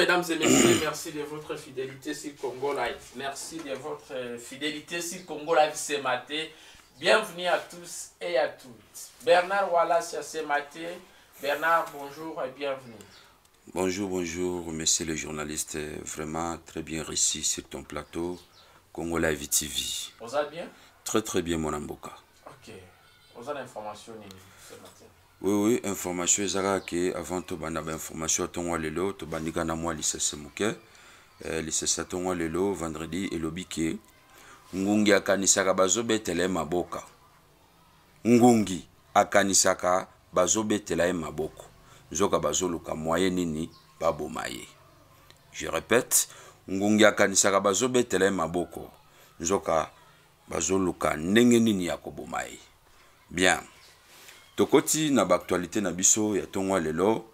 Mesdames et messieurs, merci de votre fidélité sur Congo Live. Merci de votre euh, fidélité sur Congo Live ce matin. Bienvenue à tous et à toutes. Bernard Wallace ce matin. Bernard, bonjour et bienvenue. Bonjour, bonjour, monsieur le journaliste. Vraiment très bien réussi sur ton plateau, Congo Live TV. Vous allez bien Très très bien, mon amboka. Ok. Vous avez l'information ce matin oui oui information que avant ton information tu lelo tobandika na mwa mouke. moke lisese ton walelo, vendredi elobi ke ngungi akanisaka bazobetela ye maboka ngungi akanisaka bazobetela ye maboko nzoka bazoluka moyen nini baboma ye je répète ngungi akanisaka bazobetela ye maboko nzoka bazoluka ndenge nini ya koboma ye bien tokoti na baaktualité na biso ya ntongo ya lelo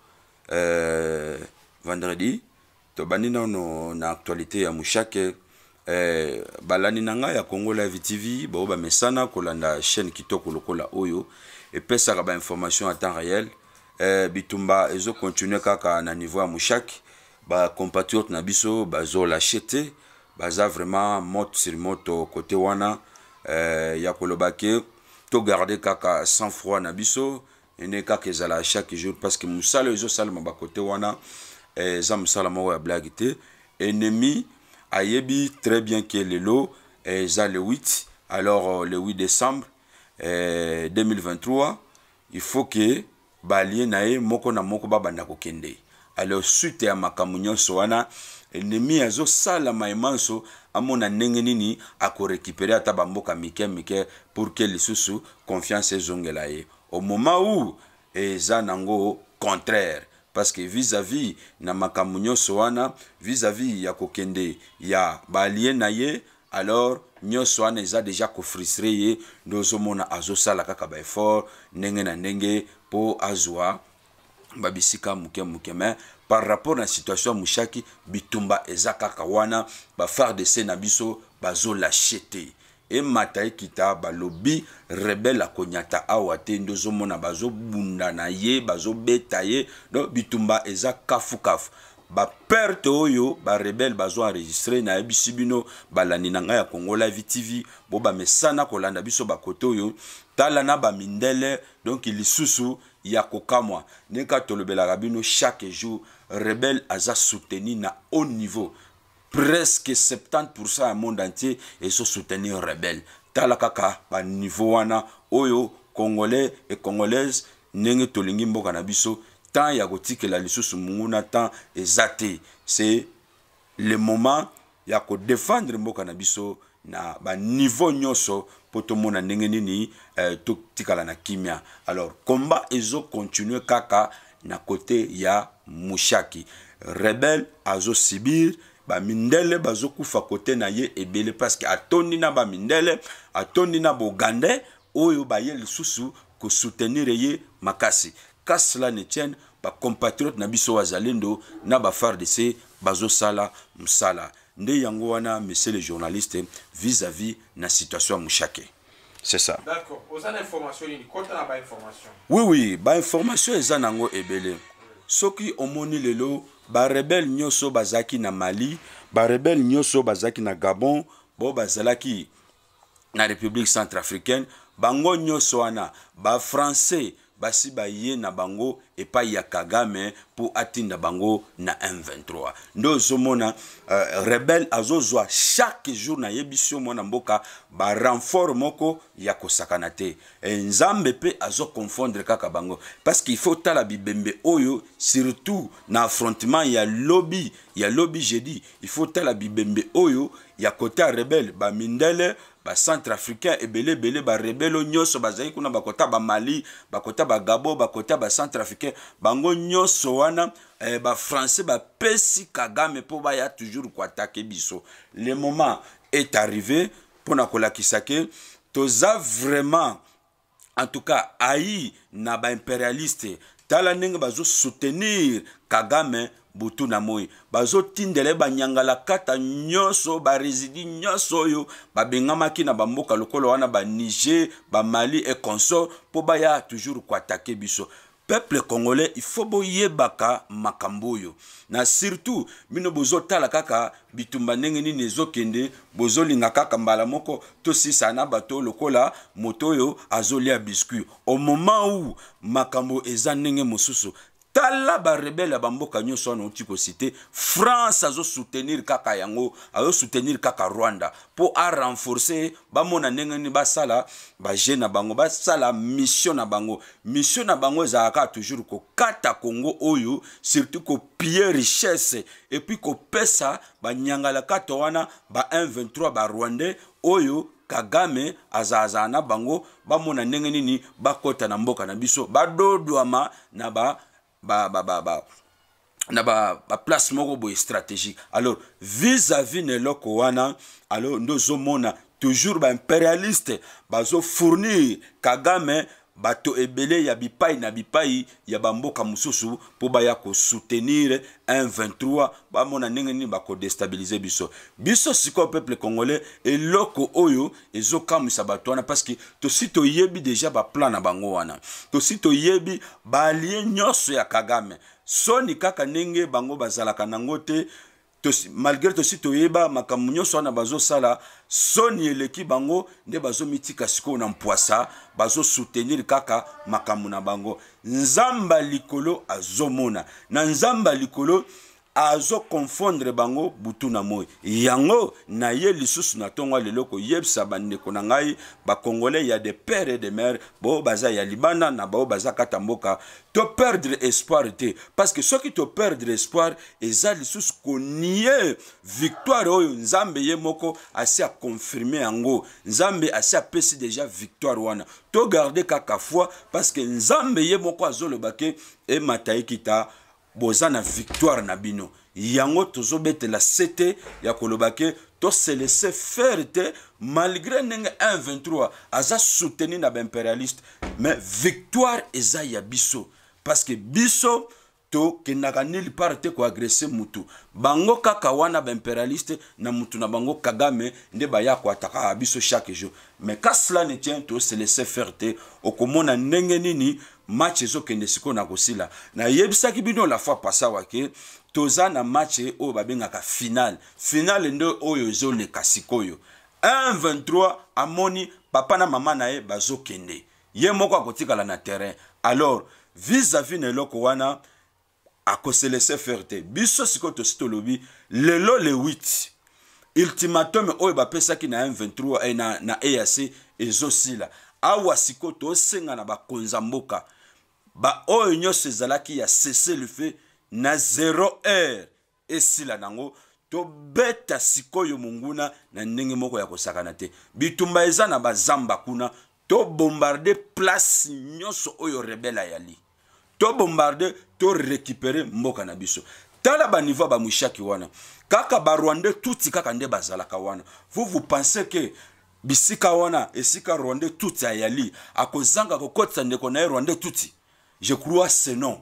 euh, vendredi tobandi nano na actualité ya mushake eh, balandi na ngai ya congo live tv baoyo bamesana kolanda chaîne kitoko lokola oyo epesaka bainformation ya temps réel eh, bitumba ezokontinue kaka na niveau ya mushaki bacompatriote na biso bazolâche te baza vraiment moto sur moto kote wana eh, ya koloba ke togarde kaka sans froid na biso ene kaka ezala chaque jour parce que mosala ezosalema bakote wana eh, eza eh, mosala moko ya blage te ennemi ayebi très bien ke lelo eh, eza eh, le 8 alors le 8 décembre eh, 2023 il faut que balie na ye moko na moko babanda kokende alors suite ya makambo nyonso wana nemi azosala mayemanso amona ndenge nini akorekipere ata bamboka mike mike pour ke lisusu confiance ezongela ye au moment où eza nango contraire parce que vis-à-vis -vis na makambo nyonso wana vis-à-vis ya kokende ya balie na ye alors nyonso wana eza deja kofrustre ye nde ozomona azosala kaka baeffort ndenge na ndenge mpo azwa babisika moke moke me par rapport na situation ya mushaki bitumba eza kaka wana bafardc na biso bazolâche te emata ekita balobi rebele akonyata awa te nde ozomona bazobunda na ye bazobeta ye don bitumba eza kafukafu baperte oyo barebele bazoenregistre nayebisi bino balandi na ngai ya kongo live tv bo bamesana kolanda biso bakote oyo tala na bamindele donk lisusu ya kokamwa ndenge tolobelaka bino chaque jour rebele aza soutenu na haut niveau presque 70 ya monde entier ezosoutenir rebele tala kaka baniveau wana oyo congolais e congolaise ndenge tolingi mboka na biso temps ya kotikela lisusu monguna temps eza te c'est le moment ya kodefendre mboka na biso na baniveau nyonso mpo tomona ndenge nini eh, totikala na kimia alors komba ezokontinue kaka na kote ya mushaki rebele azosibir bamindele bazokufa kote na ye ebele parceke atondi na bamindele atondi na bogande oyo baye lisusu kosoutenir ye makasi kasela ne tienne bacompatriote na biso wazalendo na bafardc bazosala mosala nde yango wana monsieur le journaliste vis-à-vis na situation ya c'est ça D'accord. oui oui bainformation eza nango Ce soki omoni lelo rebelle nyoso Bazaki na mali rebelle nyoso bazaki na gabon bo bazalaki na république centrafricaine bango na, Ba français. basi baye na bango epai ya kagame mpo atinda bango na m23 nde ozomona uh, rebele azozwa chaque jour nayebi so mwana mboka barenfort moko ya kosakana te e nzambe mpe azoconfondre kaka bango parce qu'il faut tala bibembe oyo surtout na affrontement ya lobi ya lobi jeudi il faut tala bibembe oyo ya kota rebele bamindele bacentre africain ebele ebele barebelo nyonso bazali kuna bakota bamali bakota bagabo bakota bacentre africain bango nyonso wana eh, bafrançais bapesi kagame mpo baya toujours koatake biso le moment est arrivé mpona kolakisa ke toza vraiment en tout cas ayi na baimpérialiste tala ndenge bazosoutenir kagame butu na moi bazotindela ye banyangalakata nyonso barésidi nyonso oyo babengamaki na bamboka lokola wana baniger bamali e consort mpo baya toujours koatake biso peuple congolais ifo boyebaka makambo oyo na surtout bino bozotala kaka bitumba ndenge nini ezokende bozolinga kaka mbala moko tosisana bato lokola moto oyo azolia biscuit au moment où makambo eza ndenge mosusu tala barebele ya bamboka nyonso wana outi kosite france azosoutenir kaka yango azosoutenir kaka rwanda mpo arenforce bamona ndenge nini basala baje na bango basala mission na bango mission na bango ezalaka toujours kokata kongo oyo surtout kopie richesse epuis kopesa banyangalakata wana ba 123 barwandais oyo kagame azazala na bango bamona ndenge nini bakɔta na mboka na biso badodwama na ba ba, ba, ba, ba. na baplace ba moko boye stratégique alors vis-à-vis na eloko wana alors nde ozomona toujours baimpérialiste bazofournir kagame bato ebele ya bipai na bipai ya bamboka mosusu mpo baya kosoutenir 123 bamona ndenge nini bakodestabilize biso biso sikoyo peuple congolais eloko oyo ezokamwisa bato wana parceke tosi toyebi deja baplan na bango wana tosi toyebi balie nyonso ya kagame soni kaka ndenge bango bazalaka nango te malgré tosi toyeba makambo nyonso wana bazosala soni eleki bango nde bazomitika sikoyo na mpwasa bazosoutenir kaka makambo na bango nzambe likolo azomona na nzambe likolo azokofondre bango butu na moi yango na ye lisusu na ntongo ya lelo koyebisa bandeko na ngai bakongolais ya de père et de mare bao baza ya libanda na bao baza kata mboka toperdre espoir te parce que soki toperdre espoir eza lisusu konie victoire oyo nzambe ye moko asi akonfirme yango nzambe asi apesi deja victoire wana togarde kaka foi parce que nzambe ye moko azoloba ke emata ye kita boza na victoire na bino yango tozobetela se te ya koloba ke toselese faire te malgré ndenge 123 aza soutenu na baimpérialiste mais victoire eza ya biso parce que biso tokendaka nili part te koagrese mutu bango kaka wana baimpérialiste na mutu na bango kagame nde baya koatakaka biso chaque jour mais ka cela ne tient toselese faire te okomona ndenge nini match ezokende sikoyo na kosila nayebisaki bino la fois pasawa ke toza na match oyo babengaka finale finale nde oyo ezoleka sikoyo 123 amoni papa na mama na ye bazokende ye moko akotikala na terrain alors vis-à-vis na eloko wana akose laisse faire te biso sikoyo tosi tolobi lelo le 8 ultimatum oyo bapesaki na m23 eh, na, na eac ezosila awa sikoyo tosengana bakonza mboka baoyo nyonso ezalaki ya sese le fe na 0 heure esila nango tobeta sikoyo monguna na ndenge moko ya kosakana te bitumba eza na bazamba kuna tobombarde place nyonso oyo rebele ayali tobombarde torekipere mboka na biso tala baniveau ya bamwishaki wana kaka barwande tuti kaka nde bazalaka wana vous vous pensez ke bisika wana esika rwande tuti ayali akozanga kokotisa ndeko na ye rwande tuti Je crois ce nom.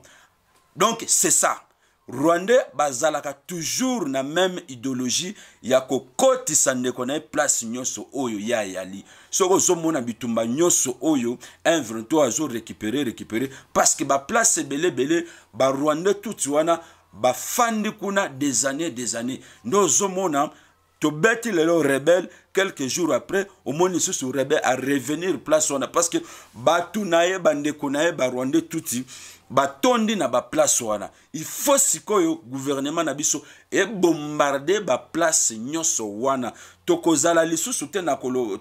Donc, c'est ça. Rwandais bazalaka toujours na même idéologie ya kokotisa ndeko na place nyoso oyo ya yali zo mona bitumba nyoso oyo M23 azo récupérer récupérer parce que place bele, ba barwandais tout wana bafandi kuna des années des années nde ozomona tobeti lelo rebele quelques jours après omoni lisusu rebele arevenir place wana parce que bato na ye bandeko na ye barwandais tuti batondi na baplace wana ifo sikoyo guvernema na biso ebombarde baplace nyonso wana tokozala lisusu te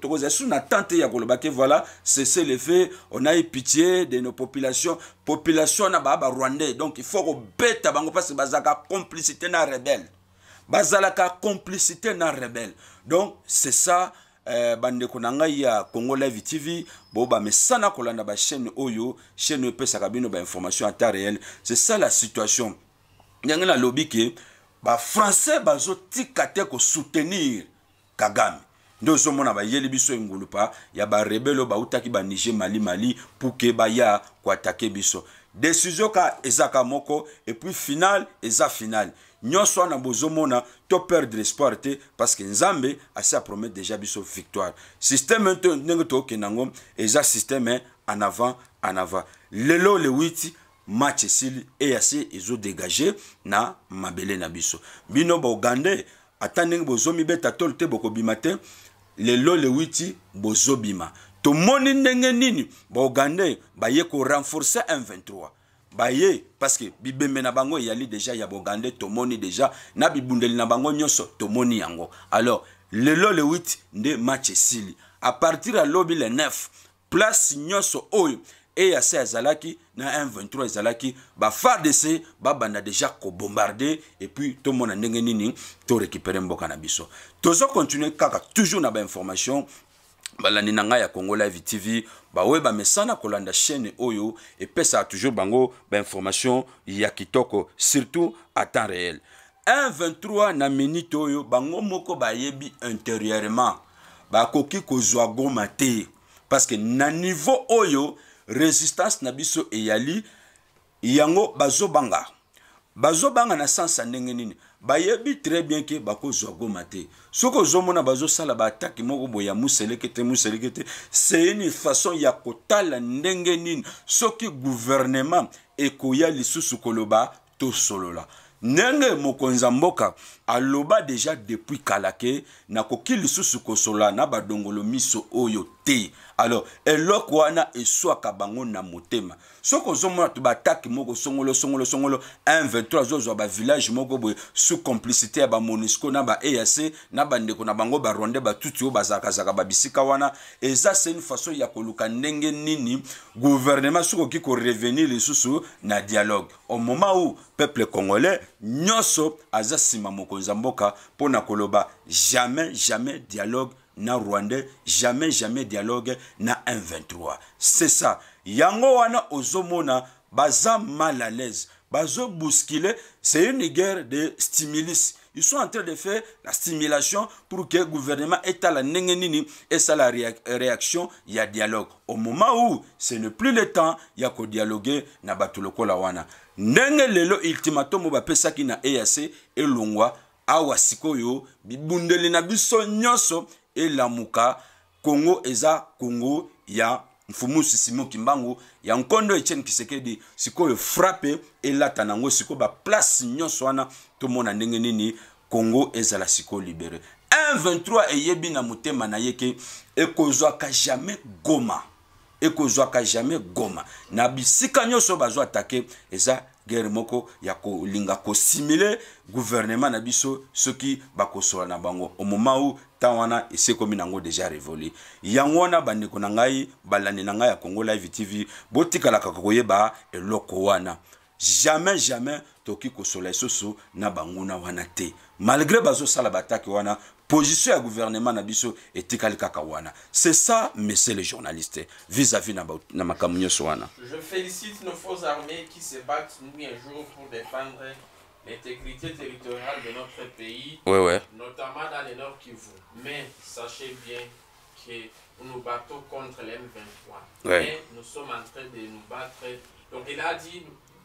tokozala lisusu na temps te ya koloba ke voilà cesse le fait on ai pitié de nos population population wana baa barwandais donc ifo kobeta bango mpasi bazalaka complicité na rebele bazalaka complicité na rebelle donc c'est ça eh, bandeko na ngai ya congo live tv bo bamesana kolanda bachaîne oyo chaîne epesaka bino bainformation ya temps réel c'est ça la situation ndenge nalobi ke bafrançais bazotika te kosoutenir kagame nde ozomona bayeli biso engulupa ya barebele oyo bautaki banige mali mali puke baya koatake biso desizio ka ezaka moko epuis final eza finale nyonso wana bozomona to perdre espoir te parce que nzambe asi apromet déjà biso victoire systeme ndenge tookende yango eza systeme en avant en avant lelo lewiti match esili eyasi ezodegage na mabele na biso bino baugande ata ndenge bozomibeta tole te bokobima te lelo lewiti bozobima tomoni ndenge nini baugande baye korenforce m23 baye que bibembe na bango yali déjà ya bogande tomoni déjà na bibundeli na bango nyoso tomoni yango alors lelo le 8 nde match partir à alobi le 9 place et y'a eyac zalaki, na m23 ezalaki bafardc babanda deja et puis tomona ndenge nini récupérer mboka na biso continuer kaka toujours na information, balandi na nanga ya congo live tv baoyo bamesana kolanda chaîne oyo epesaka toujours bango bainformation ya kitoko surtout à temps réel 123 na minute oyo bango moko bayebi intérieurement bakoki kozwa goma te parce que na niveau oyo résistance na biso eyali yango bazobanga bazobanga na sansa ndenge nini bayebi très bien ke bakozwa goma te soki ozomona bazosala baatake moko boye ya moseleke te moseleke te c'est une façon ya kotala ndenge nini soki guvernema ekoya lisusu koloba tosolola ndenge mokonzi ya mboka aloba deja depuis kala ke nakoki lisusu kosola na badongolo miso oyo te alors eloko wana eswaka bango na motema soki ozomona to batake moko songolo songolo songolo 123 ozozwa bavillage moko boye sous complicité ya bamonisco na baeac na bandeko na bango barwandais batuti oyo bazalakazalaka babisika wana eza se une façon ya koluka ndenge nini gouvernement soki okoki korevenir lisusu na dialogue au moment où peuple congolais nyonso aza nsima moko Zamboka Pona koloba jamais jamais dialogue na Rwanda, jamais jamais dialogue na M23. c'est ça yango wana ozomona baza mal à l'aise bazo bousculer c'est une guerre de stimulus ils sont en train de faire la stimulation pour que le gouvernement à la nengenini et ça la réaction, il y a dialogue. Au moment où ce n'est plus le temps, il y a qu'au dialoguer na batulokola wana. Nenge ultimatum ba EAC et longwa awa sikoyo bibundeli na biso nyonso elamuka kongo eza kongo ya mfumusu simo kimbangu ya nkondo etienne kisekedi sikoyo frappe elata nango sikoyo baplace nyonso wana tomona ndenge nini kongo ezala sikoyo libere 123 eyebi na motema na ye ke ekozwaka jamais goma ekozwaka jamais goma na bisika nyonso bazwa atake eza guerre moko ya kolinga kosimile gouvernement na biso soki bakosola na bango au moment où ntan wana esekomi nango déjà révoli yango wana bandeko na ngai balandi na ngai ya congo live tv botikalaka koyeba eloko wana jamais jamais tokoki kosola lisusu na banguna wana te malgré bazosala batake wana position ya gouvernement na biso etikali c'est ça monsieur le journaliste vis-à-vis -vis na, na je félicite nos forces armées qui se battent nuit et jour pour défendre l'intégrité territoriale de notre pays notamment dans le nord Kivu mais sachez bien que nous nous battons contre lm 23 mais nous sommes en train de nous battre donc il a dit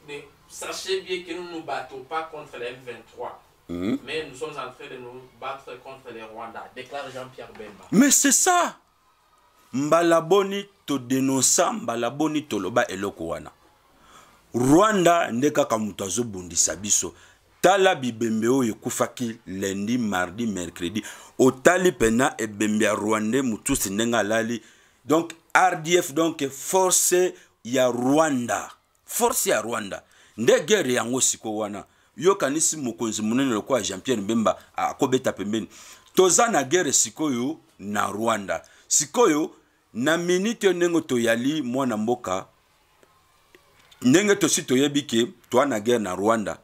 mais sachez bien que nous ne nous battons pas contre lm 23 Mmh. Mais nous sommes en train de nous battre contre les Rwandais, déclare Jean-Pierre Bemba. Mais c'est ça mbalaboni todenonsa mbalaboni toloba eloko wana rwanda nde kaka moto azobundisa biso tala bibembe oyo ekufaki lendi mardi mercredi otali pena ebembe ya rwande motusi ndenge alali donc rdf donc force ya rwanda force ya rwanda nde gere yango siko wana yokanisi mokonzi monene lokola jean pierre mbemba akobeta pembeni toza na guerre sikoyo na rwanda sikoyo na miniti oyo ndenge toyali mwana mboka ndenge tosi toyebi ke toa na guerre na rwanda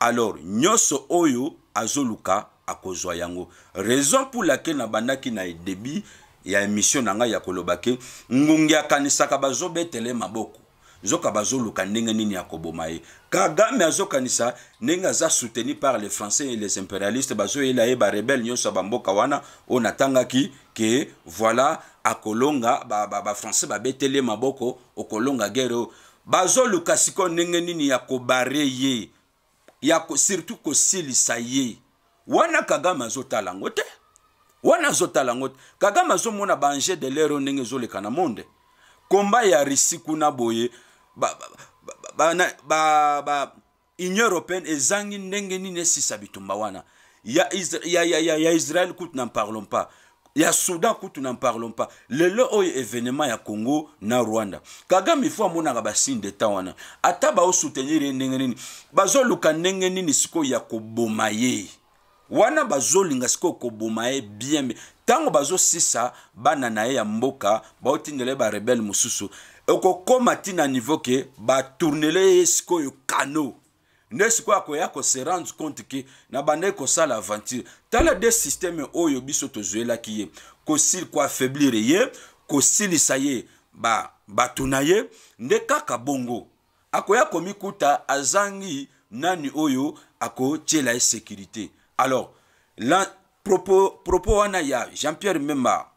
alors nyonso oyo azoluka akozwa yango raison pour laquelle nabandaki na edebi ya emission na ngai ya koloba ke ngungi akanisaka bazobetele maboko nzoka bazoluka ndenge nini ya koboma ye kagame azokanisa ndenge aza soutenu par les français et les impérialistes bazoyela ye barebele nyonso ya bamboka wana oyo natangaki ke voilà akolonga bafrançais ba, ba babeteli ye maboko okolonga guerre oyo bazoluka sikoyo ndenge nini ya kobare ye ya ko, surtout kosilisa ye wana kagame azotala yango te wana azotala yango te kagame azomona baange de lero ndenge ezoleka na monde komba ya risi kuna boye union européenne ezangi ndenge nini esisa bitumba wana ya, Isra ya, ya, ya, ya israel kutu n'en parlons pas ya soudan kutu n'en parlons pas lelo oyo événement ya congo na rwanda kagame ifo amonaka basine d'état wana ata baosoutenir ye ndenge nini bazoluka ndenge nini sikoyo ya koboma ye wana bazolinga sikoyo koboma ye bien ntango bazosisa bana na ye ya mboka baotindela ye barebele mosusu okokóma ntina niveau ke batournele ye sikoyo kano nde sikoyo akoya kose rendre compte ke na bandeki kosala aventure tala de systeme oyo biso tozwelaki ye kosili koaffaiblir ye kosilisa ye ba, bato na ye nde kaka bongo akoya komikuta azangi nani oyo akotiela ye sécurité alors la, propos, propos wana ya jean pierre memba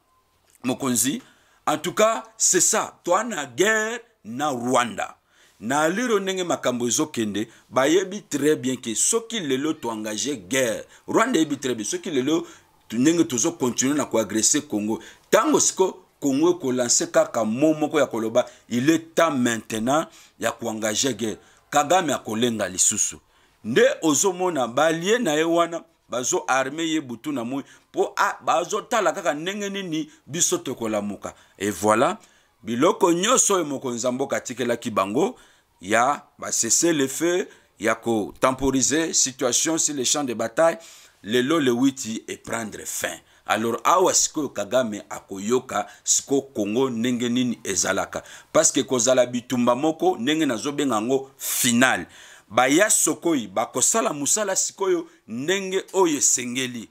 mokonzi en tout cas c'est ça toana guerre na rwanda na aliro ndenge makambo ezokende bayebi très bien ke soki lelo toengage guerre rwanda yebi très bien soki lelo ndenge tozokontinue na koagrese congo ntango siko congo ekolanse kaka mo moko ya koloba il est temps maintenant ya koengage guerre kagame akolenga lisusu nde ozomona balie na ye wana bazo arme ye butu na moi mpo bazotala kaka ndenge nini biso tokolamuka e voilà biloko nyonso oyo mokonzi ya mboka atikelaki bango ya basese le feu ya kotemporize situation sur le champ de bataille lelo lewiti eprendre fin alors awa sikoyo kagame akoyoka sikoyo kongo ndenge nini ezalaka parceke kozala bitumba moko ndenge nazobenga yango finale baya sokoi bakosala mosala sikoyo ndenge oyo esengeli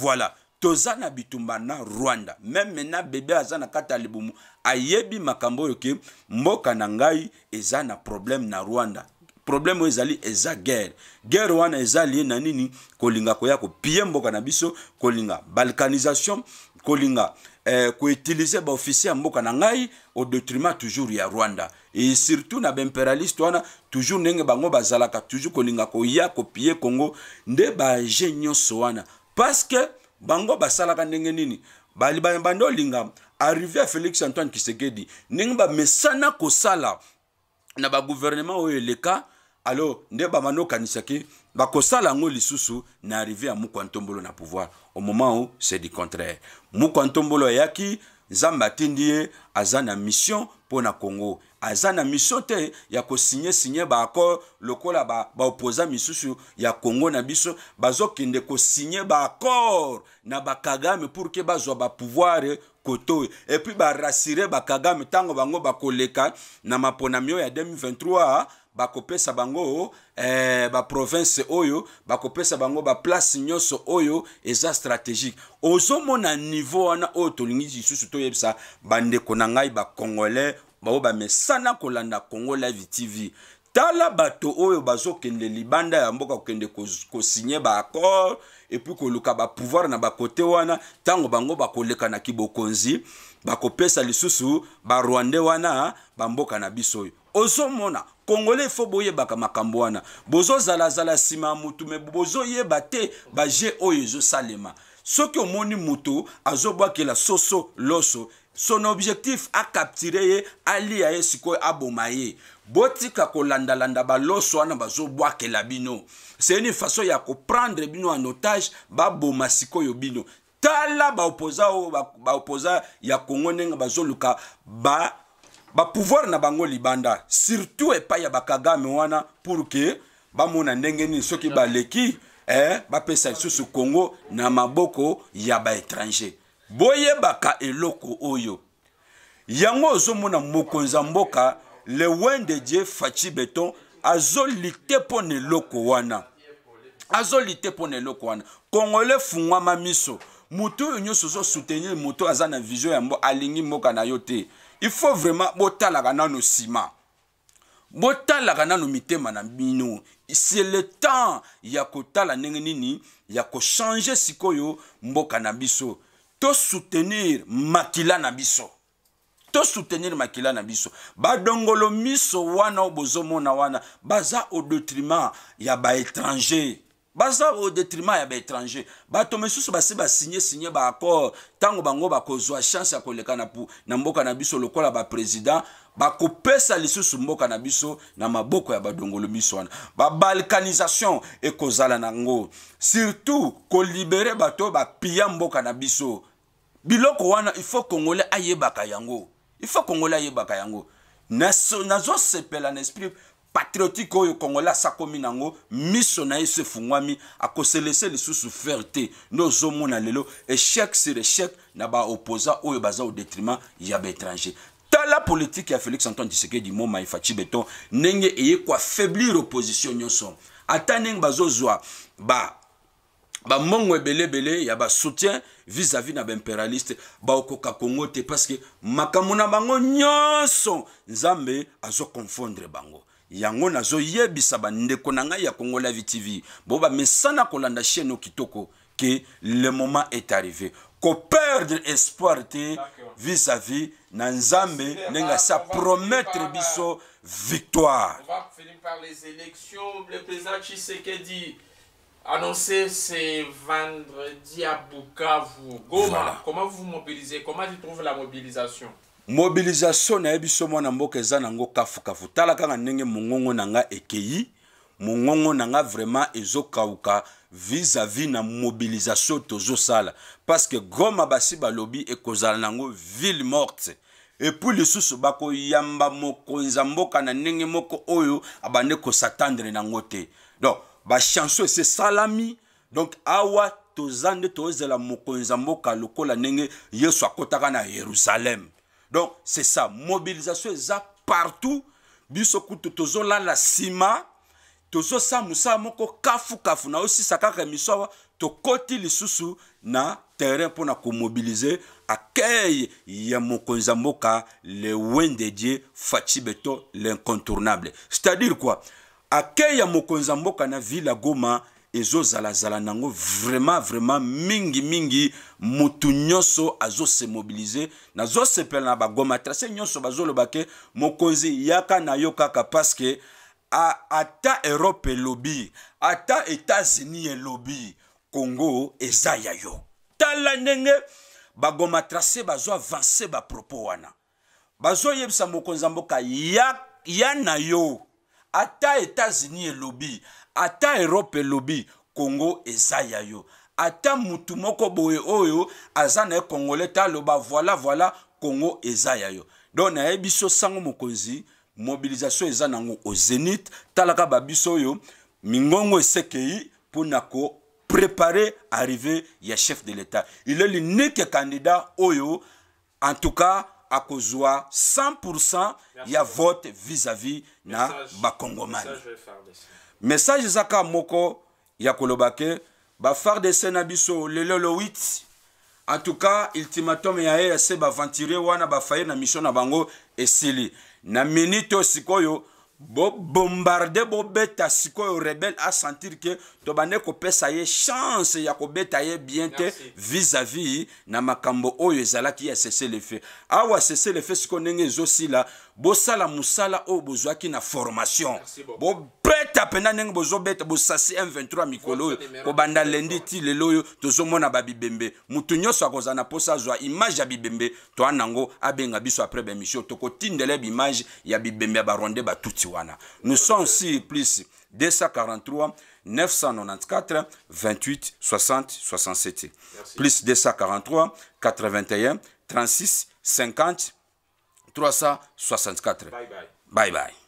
voilà toza na bitumba na rwanda meme na bebe aza na kati ya libumu ayebi makambo oyo ke mboka na ngai eza na probleme na rwanda problème oyo ezali eza guerre guerre wana eza lie na nini kolinga koya kopie mboka na biso kolinga balkanisation kolinga eh, koutilize baofisi ya mboka na ngai au détriment toujours ya rwanda et surtout na baimperialiste wana toujours ndenge bango bazalaka toujours kolinga koya kopie congo nde baage nyonso wana parce que bango basalaka ndenge nini bande olinga arrivé ya félix antoine kisekedi ndenge bamesana kosala na bagouvernement oyo eleka alo nde bamani okanisaki bakosala yango lisusu na arrive ya mukwa ntombolo na pouvoir au moment où c'est du contraire mukwa ntombolo ayaki nzambe atindi ye aza na mission mpo na congo aza na mission te ya kosinye sinye baaccord lokola baopoza ba misusu ya congo na biso bazokende kosinye baaccord na bakagame pour ke bazwa bapouvoir koto epuis barassure bakagame ntango bango bakoleka na maponami oyo ya 2023 bakopesa bango eh, baprovince oyo bakopesa bango baplace nyonso oyo eza stratégique ozomona niveau wana oyo tolingi lisusu toyebisa bandeko na ngai bacongolais bao bamesana kolanda congo live tv tala bato oyo bazokende libanda ya mboka kokende kosinye baaccord epuis koluka bapouvoir na bakote wana ntango bango bakoleka na kibokonzi bakopesa lisusu barwande wana bamboka na biso oyo ozomona bakongole fo boyebaka makambo wana bozozalazala nsima ya motu me bozoyeba te baje oyo ezosalema soki omoni motu azobwakela soso loso son objectif akaptire ye alia ye sikoyo aboma ye botika kolandalanda baloso wana bazobwakela bino c'est une façon ya koprendre bino en otage baboma sikoyo bino tala baopoza oyo baopoza ya kongo ndenge bazoluka ba bapouvoir na bango libanda surtout epai ya bakagame wana pour ke bamona ndenge nini soki baleki eh, bapesa lisusu kongo na maboko ya baétranger boyebaka eloko oyo yango ozomona mokonzi ya mboka lewen de dieu faci beton azoli te mpo na eloko wana azoli te mpo na eloko wana kongole fungwama miso motu oyo nyonso ozosoutenir motu aza na vision ya mbo alingi mboka na yo te il faut vraiment botalaka nano nsima botalaka nano mitema na bino c'est le temps ya kotala ndenge nini ya kochange sikoyo mboka na biso tosoutenir makila na biso tosoutenir makila na biso badongolo miso wana oyo bozomona wana baza au detriment ya baétranger baza au détriment ya baétranger bato mosusu basi basinye sinye baaccord ntango bango bakozwa chance ya koleka na, na mboka na biso lokola baprésident bakopesa lisusu mboka na biso na maboko ya badongolo biso wana babalkanisation ekozala nango surtout kolibere bato bapia mboka na biso biloko wana ifo kongole ayebaka yango ifo kongole ayebaka yango nazosepela na esprit patriotique oyo congolais asakomi nango miso na ye so efungwami akoselese lisusu faire te nde ozomona lelo échec sur échec na baopposa oyo baza au détriment ya baétranger tala politike ya félix antoine tshisekedi mo maifaci beton ndenge eye koaffaiblir opposition nyonso ata ndenge bazozwa ba bamongo ebelebele ya basoutien vis-à-vis na baimpéréaliste baokoka kongo te parceke makambo na bango nyonso nzambe azokonfondre bango yango nazoyebisa bandeko ndeko ngai ya kongo tv Boba bamesana kolanda chaîne kitoko ke le moment est arrivé Ko perdre espoir te vis-à-vis -vis, na nzambe ndenge sa promettre biso victoire Annoncé c'est vendredi à Bukavu. Goma, comment vous mobilisez Comment tu trouves la mobilisation mobilisation na ye biso mwana mboka eza nango kafukafu tala kaka ndenge mongongo na nga ekei mongongo na nga vraiment ezokauka vis-à-vis na mobilisation tozosala parce que goma basi balobi ekozala nango ville morte epui lisusu bakoyamba mokonza mboka na ndenge moko oyo abande kosatandre nango te donc bachanson esesalami donc awa toza nde tozela mokonza mboka lokola ndenge yesu akɔtaka na yerusaleme donc c'est ça mobilisation eza partout biso kutu tozolala nsima tozosala mosala moko kafukafu na osisa kaka miso awa tokoti lisusu na terrain mpona komobilize akei ya mokonzi ya mboka lewende die faci beto l'incontournable c'est-à-dire quoi akei ya mokonzi ya mboka na ville ya goma ezozalazala nango vraiment vraiment mingimingi motu nyonso azosemobilize nazosepela na bagomatrase nyonso bazoloba ke mokonzi yaka na yo kaka parceke ata erope elobi ata etats-unis elobi congo eza ya yo tala ndenge bagomatrase bazo avanse bapropos wana bazoyebisa mokonzi ya mboka ya, ya na yo ata etats-unis elobi ata erope elobi kongo eza ya yo ata mutu moko boye oyo aza na ye congolais te aloba voila voila kongo eza ya yo donc nayebi so sango mokonzi mobilisation eza nango au zénith talaka babiso oyo mingongo esekei mpona koprépare arrivé ya chef de l'état il est l'unique candidat oyo en tout cas akozwa 100% ya vote vis-à-vis -vis na bakongomani message eza kaka moko ya koloba ke bafardc na biso lelo lo 8 en tout cas ultimatum ya ye ese baventurier wana bafaire na mission na bango esili na minite sikoyo bobombarde bobeta sikoyo rebele asentir ke tobande kopesa ye chance ya kobeta ye bien te vis-à-vis na makambo oyo ezalaki ya sese lefe awa sese lefe sikoyo ndenge ezosila bosala mosala oyo bozwaki na formation bobeta mpenza ndenge bozobeta bosasi m23 mikolo oyo kobanda lendi ti lelo oyo tozomona babibembe motu nyonso akozala na mposa azwa image ya bibembe toa nango abenga biso apres bemission tokotindela bimage ya bibembe ya baronde batuti nous sommes aussi plus 243 994 28 60 67 plus 243 81 36 50 364 bye, bye.